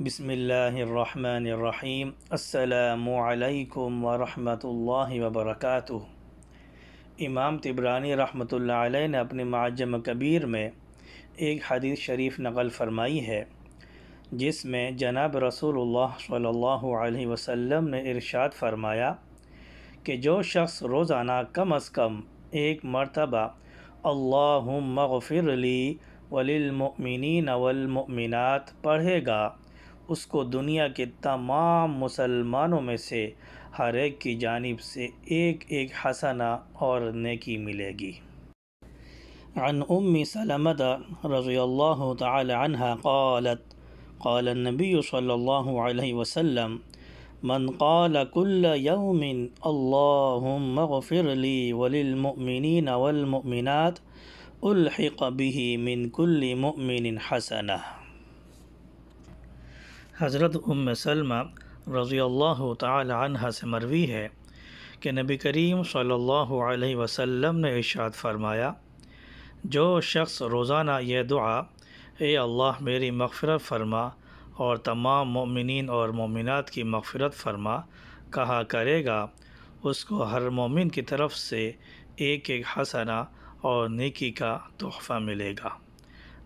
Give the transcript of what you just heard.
بسم اللہ الرحمن الرحیم السلام علیکم ورحمۃ اللہ وبرکاتہ امام طبرانی رحمۃ اللہ علیہ نے اپنے معجم کبیر میں ایک حدیث شریف نقل فرمائی ہے جس میں جناب رسول اللہ صلی اللہ علیہ وسلم نے ارشاد فرمایا کہ جو شخص روزانہ کم از کم ایک مرتبہ اللہم مغفر لی وللمؤمنین والمؤمنات پڑھے گا اس کو دنیا کے تمام مسلمانوں میں سے ہر ایک کی جانب سے ایک ایک حسنہ اور نیکی ملے گی عن ام سلمت رضی اللہ تعالی عنہ قالت قال النبی صلی اللہ علیہ وسلم من قال كل يوم اللهم اغفر لي وللمؤمنين والمؤمنات ألحق به من كل مؤمن حسنه حضرت ام سلمہ رضی اللہ تعالی عنہ سے مروی ہے کہ نبی کریم صلی اللہ علیہ وسلم نے ارشاد فرمایا جو شخص روزانہ یہ دعا اے اللہ میری مغفرت فرما اور تمام مومنین اور مومنات کی مغفرت فرما کہا کرے گا اس کو ہر مومن کی طرف سے ایک ایک حسنہ اور نیکی کا تحفہ ملے گا